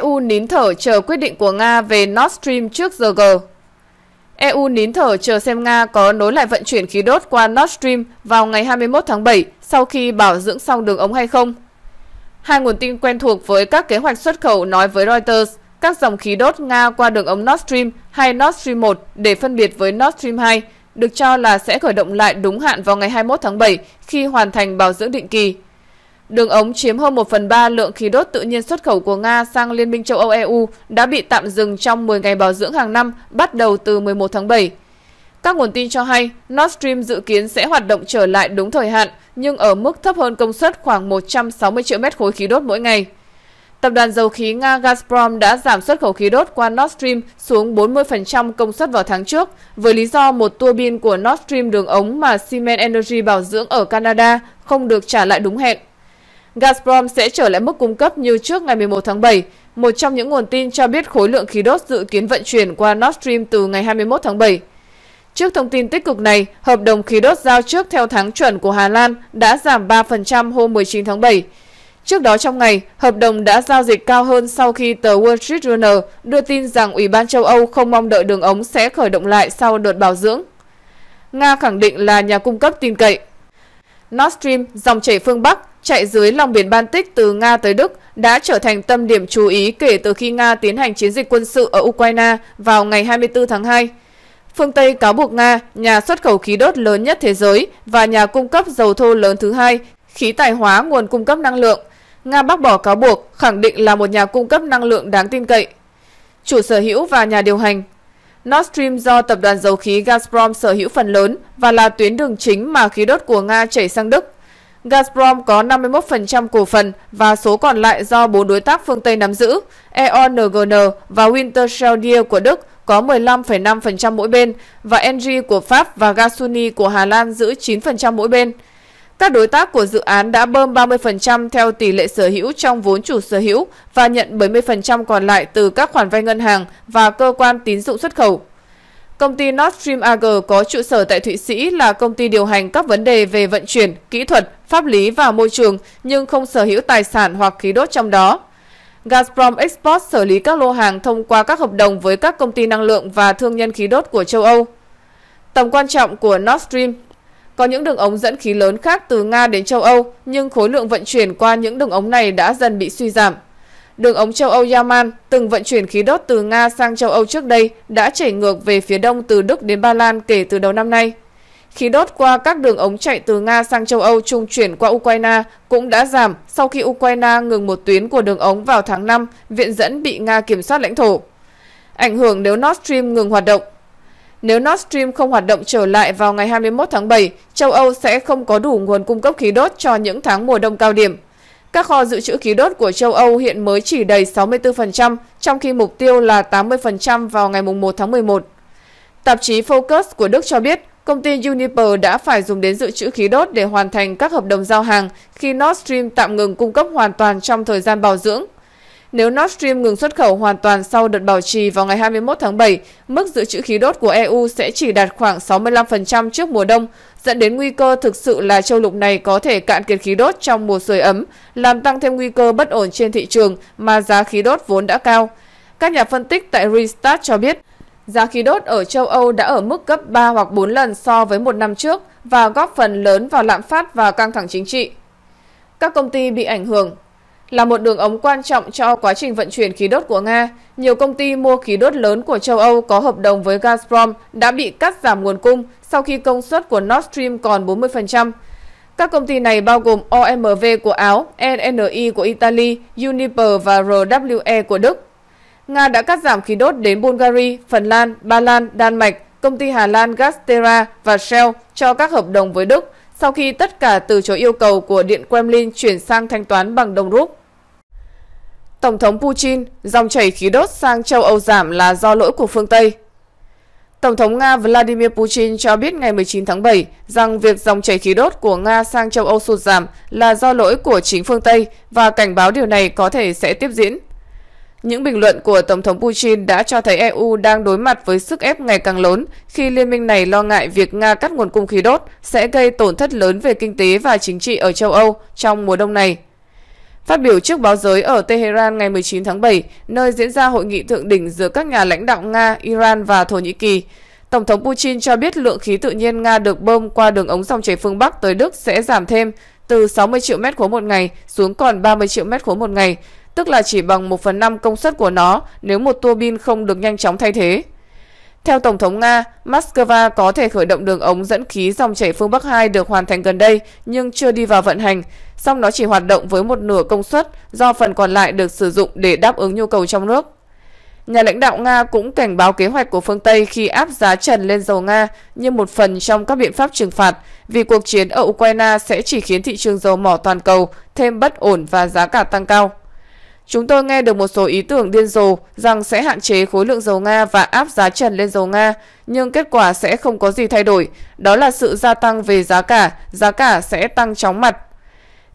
EU nín thở chờ quyết định của Nga về Nord Stream trước giờ G. EU nín thở chờ xem Nga có nối lại vận chuyển khí đốt qua Nord Stream vào ngày 21 tháng 7 sau khi bảo dưỡng xong đường ống hay không. Hai nguồn tin quen thuộc với các kế hoạch xuất khẩu nói với Reuters các dòng khí đốt Nga qua đường ống Nord Stream hay Nord Stream 1 để phân biệt với Nord Stream 2 được cho là sẽ khởi động lại đúng hạn vào ngày 21 tháng 7 khi hoàn thành bảo dưỡng định kỳ. Đường ống chiếm hơn 1 phần 3 lượng khí đốt tự nhiên xuất khẩu của Nga sang Liên minh châu Âu EU đã bị tạm dừng trong 10 ngày bảo dưỡng hàng năm bắt đầu từ 11 tháng 7. Các nguồn tin cho hay Nord Stream dự kiến sẽ hoạt động trở lại đúng thời hạn nhưng ở mức thấp hơn công suất khoảng 160 triệu mét khối khí đốt mỗi ngày. Tập đoàn dầu khí Nga Gazprom đã giảm xuất khẩu khí đốt qua Nord Stream xuống 40% công suất vào tháng trước, với lý do một tua bin của Nord Stream đường ống mà Siemens Energy bảo dưỡng ở Canada không được trả lại đúng hẹn. Gazprom sẽ trở lại mức cung cấp như trước ngày 11 tháng 7. Một trong những nguồn tin cho biết khối lượng khí đốt dự kiến vận chuyển qua Nord Stream từ ngày 21 tháng 7. Trước thông tin tích cực này, hợp đồng khí đốt giao trước theo tháng chuẩn của Hà Lan đã giảm 3% hôm 19 tháng 7. Trước đó trong ngày, hợp đồng đã giao dịch cao hơn sau khi tờ Wall Street Journal đưa tin rằng Ủy ban châu Âu không mong đợi đường ống sẽ khởi động lại sau đợt bảo dưỡng. Nga khẳng định là nhà cung cấp tin cậy. Nord Stream, dòng chảy phương Bắc, chạy dưới lòng biển Baltic từ Nga tới Đức đã trở thành tâm điểm chú ý kể từ khi Nga tiến hành chiến dịch quân sự ở Ukraine vào ngày 24 tháng 2. Phương Tây cáo buộc Nga, nhà xuất khẩu khí đốt lớn nhất thế giới và nhà cung cấp dầu thô lớn thứ hai, khí tài hóa nguồn cung cấp năng lượng. Nga bác bỏ cáo buộc, khẳng định là một nhà cung cấp năng lượng đáng tin cậy. Chủ sở hữu và nhà điều hành Nord Stream do tập đoàn dầu khí Gazprom sở hữu phần lớn và là tuyến đường chính mà khí đốt của Nga chảy sang Đức Gazprom có 51% cổ phần và số còn lại do bốn đối tác phương Tây nắm giữ. EONGN và Wintershall của Đức có 15,5% mỗi bên và NG của Pháp và Gasunie của Hà Lan giữ 9% mỗi bên. Các đối tác của dự án đã bơm 30% theo tỷ lệ sở hữu trong vốn chủ sở hữu và nhận 70% còn lại từ các khoản vay ngân hàng và cơ quan tín dụng xuất khẩu. Công ty Nord Stream AG có trụ sở tại Thụy Sĩ là công ty điều hành các vấn đề về vận chuyển, kỹ thuật pháp lý và môi trường nhưng không sở hữu tài sản hoặc khí đốt trong đó. Gazprom Export xử lý các lô hàng thông qua các hợp đồng với các công ty năng lượng và thương nhân khí đốt của châu Âu. Tầm quan trọng của Nord Stream Có những đường ống dẫn khí lớn khác từ Nga đến châu Âu, nhưng khối lượng vận chuyển qua những đường ống này đã dần bị suy giảm. Đường ống châu Âu Yaman, từng vận chuyển khí đốt từ Nga sang châu Âu trước đây, đã chảy ngược về phía đông từ Đức đến Ba Lan kể từ đầu năm nay. Khí đốt qua các đường ống chạy từ Nga sang châu Âu trung chuyển qua Ukraine cũng đã giảm sau khi Ukraine ngừng một tuyến của đường ống vào tháng 5, viện dẫn bị Nga kiểm soát lãnh thổ. Ảnh hưởng nếu Nord Stream ngừng hoạt động Nếu Nord Stream không hoạt động trở lại vào ngày 21 tháng 7, châu Âu sẽ không có đủ nguồn cung cấp khí đốt cho những tháng mùa đông cao điểm. Các kho dự trữ khí đốt của châu Âu hiện mới chỉ đầy 64%, trong khi mục tiêu là 80% vào ngày 1 tháng 11. Tạp chí Focus của Đức cho biết Công ty Uniper đã phải dùng đến dự trữ khí đốt để hoàn thành các hợp đồng giao hàng khi Nord Stream tạm ngừng cung cấp hoàn toàn trong thời gian bảo dưỡng. Nếu Nord Stream ngừng xuất khẩu hoàn toàn sau đợt bảo trì vào ngày 21 tháng 7, mức dự trữ khí đốt của EU sẽ chỉ đạt khoảng 65% trước mùa đông, dẫn đến nguy cơ thực sự là châu lục này có thể cạn kiệt khí đốt trong mùa sưởi ấm, làm tăng thêm nguy cơ bất ổn trên thị trường mà giá khí đốt vốn đã cao. Các nhà phân tích tại Restart cho biết, Giá khí đốt ở châu Âu đã ở mức gấp 3 hoặc 4 lần so với một năm trước và góp phần lớn vào lạm phát và căng thẳng chính trị. Các công ty bị ảnh hưởng là một đường ống quan trọng cho quá trình vận chuyển khí đốt của Nga. Nhiều công ty mua khí đốt lớn của châu Âu có hợp đồng với Gazprom đã bị cắt giảm nguồn cung sau khi công suất của Nord Stream còn 40%. Các công ty này bao gồm OMV của Áo, ENI của Italy, Uniper và RWE của Đức. Nga đã cắt giảm khí đốt đến Bulgaria, Phần Lan, Ba Lan, Đan Mạch, công ty Hà Lan Gaztera và Shell cho các hợp đồng với Đức sau khi tất cả từ chối yêu cầu của Điện Kremlin chuyển sang thanh toán bằng đồng rúp. Tổng thống Putin, dòng chảy khí đốt sang châu Âu giảm là do lỗi của phương Tây. Tổng thống Nga Vladimir Putin cho biết ngày 19 tháng 7 rằng việc dòng chảy khí đốt của Nga sang châu Âu sụt giảm là do lỗi của chính phương Tây và cảnh báo điều này có thể sẽ tiếp diễn. Những bình luận của Tổng thống Putin đã cho thấy EU đang đối mặt với sức ép ngày càng lớn khi liên minh này lo ngại việc Nga cắt nguồn cung khí đốt sẽ gây tổn thất lớn về kinh tế và chính trị ở châu Âu trong mùa đông này. Phát biểu trước báo giới ở Tehran ngày 19 tháng 7, nơi diễn ra hội nghị thượng đỉnh giữa các nhà lãnh đạo Nga, Iran và Thổ Nhĩ Kỳ, Tổng thống Putin cho biết lượng khí tự nhiên Nga được bơm qua đường ống dòng chảy phương Bắc tới Đức sẽ giảm thêm từ 60 triệu mét khối một ngày xuống còn 30 triệu mét khối một ngày, tức là chỉ bằng 1 phần 5 công suất của nó nếu một tua bin không được nhanh chóng thay thế. Theo Tổng thống Nga, Moscow có thể khởi động đường ống dẫn khí dòng chảy phương Bắc 2 được hoàn thành gần đây nhưng chưa đi vào vận hành, song nó chỉ hoạt động với một nửa công suất do phần còn lại được sử dụng để đáp ứng nhu cầu trong nước. Nhà lãnh đạo Nga cũng cảnh báo kế hoạch của phương Tây khi áp giá trần lên dầu Nga như một phần trong các biện pháp trừng phạt vì cuộc chiến ở Ukraine sẽ chỉ khiến thị trường dầu mỏ toàn cầu thêm bất ổn và giá cả tăng cao. Chúng tôi nghe được một số ý tưởng điên rồ rằng sẽ hạn chế khối lượng dầu Nga và áp giá trần lên dầu Nga, nhưng kết quả sẽ không có gì thay đổi, đó là sự gia tăng về giá cả, giá cả sẽ tăng chóng mặt.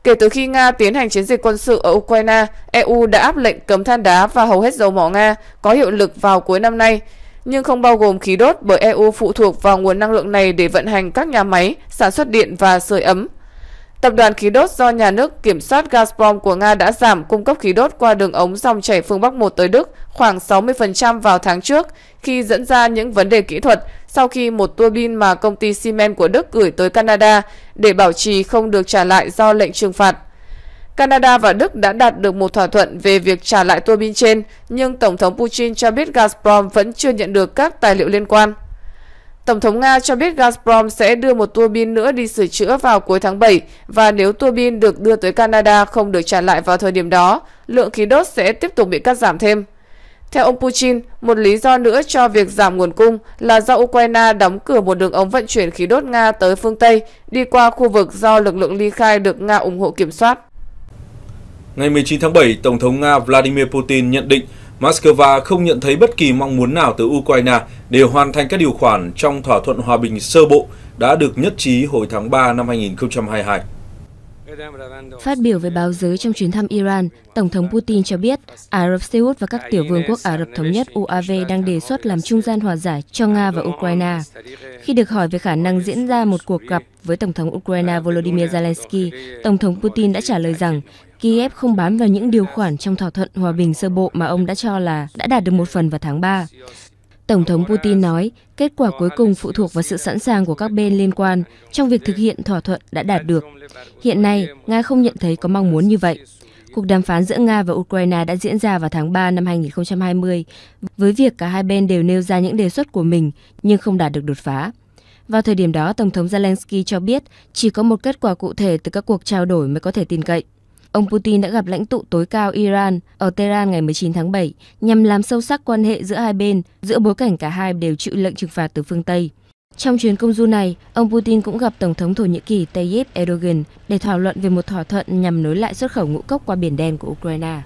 Kể từ khi Nga tiến hành chiến dịch quân sự ở Ukraine, EU đã áp lệnh cấm than đá và hầu hết dầu mỏ Nga có hiệu lực vào cuối năm nay, nhưng không bao gồm khí đốt bởi EU phụ thuộc vào nguồn năng lượng này để vận hành các nhà máy, sản xuất điện và sưởi ấm. Tập đoàn khí đốt do nhà nước kiểm soát Gazprom của Nga đã giảm cung cấp khí đốt qua đường ống dòng chảy phương Bắc 1 tới Đức khoảng 60% vào tháng trước khi dẫn ra những vấn đề kỹ thuật sau khi một tua bin mà công ty Siemens của Đức gửi tới Canada để bảo trì không được trả lại do lệnh trừng phạt. Canada và Đức đã đạt được một thỏa thuận về việc trả lại tua bin trên, nhưng Tổng thống Putin cho biết Gazprom vẫn chưa nhận được các tài liệu liên quan. Tổng thống Nga cho biết Gazprom sẽ đưa một tua bin nữa đi sửa chữa vào cuối tháng 7 và nếu tua bin được đưa tới Canada không được trả lại vào thời điểm đó, lượng khí đốt sẽ tiếp tục bị cắt giảm thêm. Theo ông Putin, một lý do nữa cho việc giảm nguồn cung là do Ukraine đóng cửa một đường ống vận chuyển khí đốt Nga tới phương Tây, đi qua khu vực do lực lượng ly khai được Nga ủng hộ kiểm soát. Ngày 19 tháng 7, Tổng thống Nga Vladimir Putin nhận định Moscow không nhận thấy bất kỳ mong muốn nào từ Ukraine để hoàn thành các điều khoản trong thỏa thuận hòa bình sơ bộ đã được nhất trí hồi tháng 3 năm 2022. Phát biểu với báo giới trong chuyến thăm Iran, Tổng thống Putin cho biết Ả Rập Xê Út và các tiểu vương quốc Ả Rập Thống Nhất UAV đang đề xuất làm trung gian hòa giải cho Nga và Ukraine. Khi được hỏi về khả năng diễn ra một cuộc gặp với Tổng thống Ukraine Volodymyr Zelensky, Tổng thống Putin đã trả lời rằng Kiev không bám vào những điều khoản trong thỏa thuận hòa bình sơ bộ mà ông đã cho là đã đạt được một phần vào tháng 3. Tổng thống Putin nói, kết quả cuối cùng phụ thuộc vào sự sẵn sàng của các bên liên quan trong việc thực hiện thỏa thuận đã đạt được. Hiện nay, Nga không nhận thấy có mong muốn như vậy. Cuộc đàm phán giữa Nga và Ukraine đã diễn ra vào tháng 3 năm 2020, với việc cả hai bên đều nêu ra những đề xuất của mình nhưng không đạt được đột phá. Vào thời điểm đó, Tổng thống Zelensky cho biết chỉ có một kết quả cụ thể từ các cuộc trao đổi mới có thể tin cậy. Ông Putin đã gặp lãnh tụ tối cao Iran ở Tehran ngày 19 tháng 7 nhằm làm sâu sắc quan hệ giữa hai bên, giữa bối cảnh cả hai đều chịu lệnh trừng phạt từ phương Tây. Trong chuyến công du này, ông Putin cũng gặp Tổng thống Thổ Nhĩ Kỳ Tayyip Erdogan để thảo luận về một thỏa thuận nhằm nối lại xuất khẩu ngũ cốc qua Biển Đen của Ukraine.